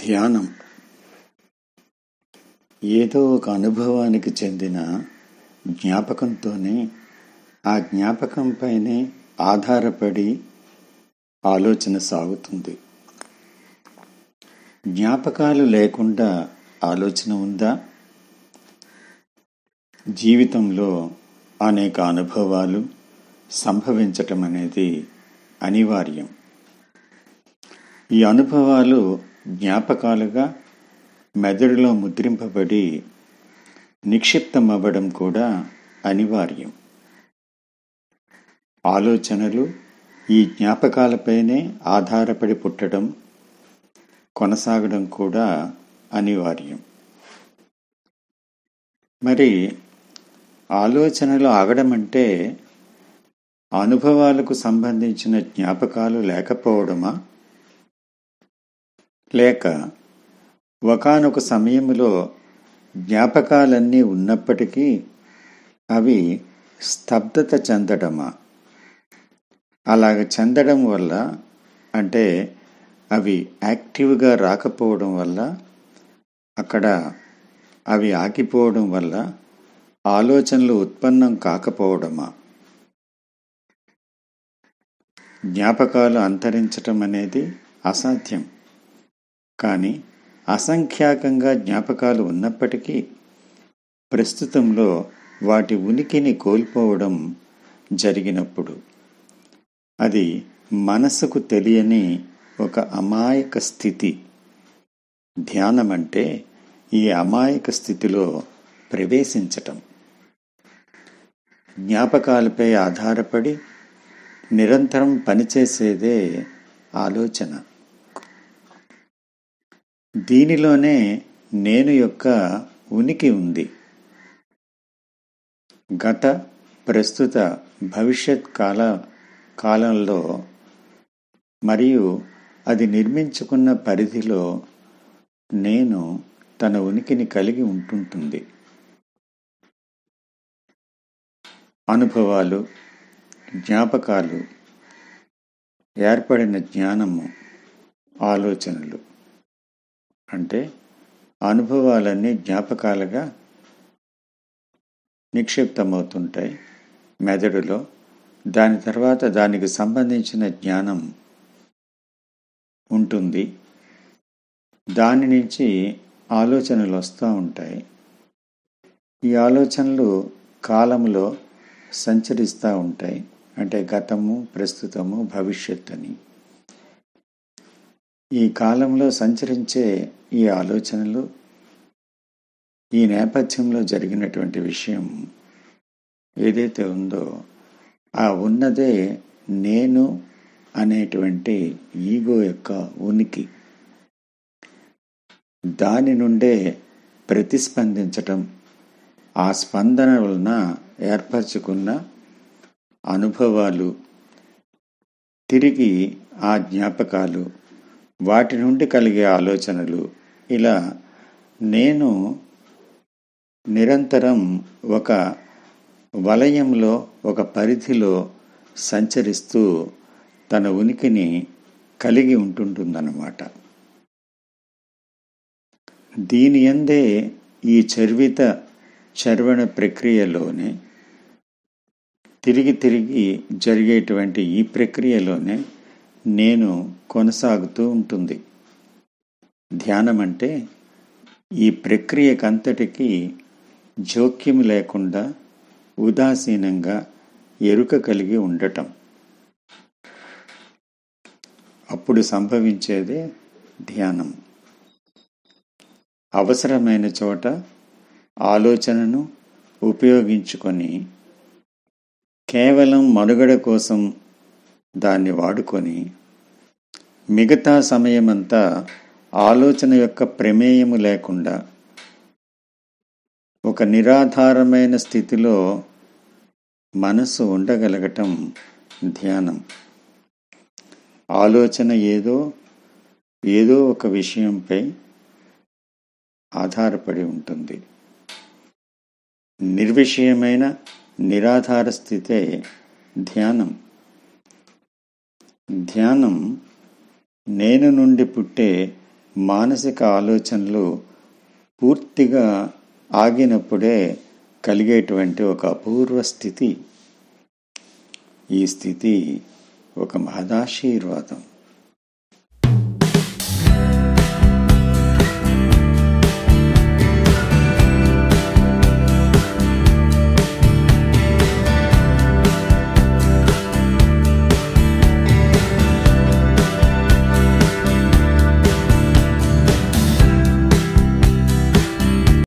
ధ్యానం ఏదో ఒక అనుభవానికి చెందిన జ్ఞాపకంతోనే ఆ జ్ఞాపకంపైనే ఆధారపడి ఆలోచన సాగుతుంది జ్ఞాపకాలు లేకుండా ఆలోచన ఉందా జీవితంలో అనేక అనుభవాలు సంభవించటం అనేది అనివార్యం ఈ అనుభవాలు జ్ఞాపకాలుగా మెదడులో ముద్రింపబడి నిక్షిప్తమవ్వడం కూడా అనివార్యం ఆలోచనలు ఈ జ్ఞాపకాలపైనే ఆధారపడి పుట్టడం కొనసాగడం కూడా అనివార్యం మరి ఆలోచనలు ఆగడం అంటే అనుభవాలకు సంబంధించిన జ్ఞాపకాలు లేకపోవడమా లేక ఒకనొక సమయంలో జ్ఞాపకాలన్నీ ఉన్నప్పటికీ అవి స్తబ్దత చెందడమా అలాగ చెందడం వల్ల అంటే అవి యాక్టివ్గా రాకపోవడం వల్ల అక్కడ అవి ఆగిపోవడం వల్ల ఆలోచనలు ఉత్పన్నం కాకపోవడమా జ్ఞాపకాలు అంతరించటం అనేది అసాధ్యం కానీ అసంఖ్యాకంగా జ్ఞాపకాలు ఉన్నప్పటికీ ప్రస్తుతంలో వాటి ఉనికిని కోల్పోవడం జరిగినప్పుడు అది మనసుకు తెలియని ఒక అమాయక స్థితి ధ్యానం అంటే ఈ అమాయక స్థితిలో ప్రవేశించటం జ్ఞాపకాలపై ఆధారపడి నిరంతరం పనిచేసేదే ఆలోచన దీనిలోనే నేను యొక్క ఉనికి ఉంది గత ప్రస్తుత భవిష్యత్ కాల కాలంలో మరియు అది నిర్మించుకున్న పరిధిలో నేను తన ఉనికిని కలిగి ఉంటుంటుంది అనుభవాలు జ్ఞాపకాలు ఏర్పడిన జ్ఞానము ఆలోచనలు అంటే అనుభవాలన్నీ జ్ఞాపకాలుగా నిక్షిప్తమవుతుంటాయి మెదడులో దాని తర్వాత దానికి సంబంధించిన జ్ఞానం ఉంటుంది దాని నుంచి ఆలోచనలు వస్తూ ఉంటాయి ఈ ఆలోచనలు కాలంలో సంచరిస్తూ ఉంటాయి అంటే గతము ప్రస్తుతము భవిష్యత్ అని ఈ కాలంలో సంచరించే ఈ ఆలోచనలు ఈ నేపథ్యంలో జరిగినటువంటి విషయం ఏదైతే ఉందో ఆ ఉన్నదే నేను అనేటువంటి ఈగో యొక్క ఉనికి దాని నుండే ప్రతిస్పందించటం ఆ స్పందన వలన ఏర్పరచుకున్న అనుభవాలు తిరిగి ఆ జ్ఞాపకాలు వాటి నుండి కలిగే ఆలోచనలు ఇలా నేను నిరంతరం ఒక వలయంలో ఒక పరిధిలో సంచరిస్తూ తన ఉనికిని కలిగి ఉంటుంటుందన్నమాట దీని ఎందే ఈ చర్విత చర్వణ ప్రక్రియలోనే తిరిగి తిరిగి జరిగేటువంటి ఈ ప్రక్రియలోనే నేను కొనసాగుతూ ఉంటుంది ధ్యానం అంటే ఈ ప్రక్రియకంతటికీ జోక్యం లేకుండా ఉదాసీనంగా ఎరుక కలిగి ఉండటం అప్పుడు సంభవించేదే ధ్యానం అవసరమైన చోట ఆలోచనను ఉపయోగించుకొని కేవలం మనుగడ కోసం దాన్ని వాడుకొని మిగతా సమయమంతా ఆలోచన యొక్క ప్రమేయము లేకుండా ఒక నిరాధారమైన స్థితిలో మనసు ఉండగలగటం ధ్యానం ఆలోచన ఏదో ఏదో ఒక విషయంపై ఆధారపడి ఉంటుంది నిర్విషయమైన నిరాధార స్థితే ధ్యానం ధ్యానం నేను నుండి పుట్టే మానసిక ఆలోచనలు పూర్తిగా ఆగినప్పుడే కలిగేటువంటి ఒక అపూర్వ స్థితి ఈ స్థితి ఒక మహదాశీర్వాదం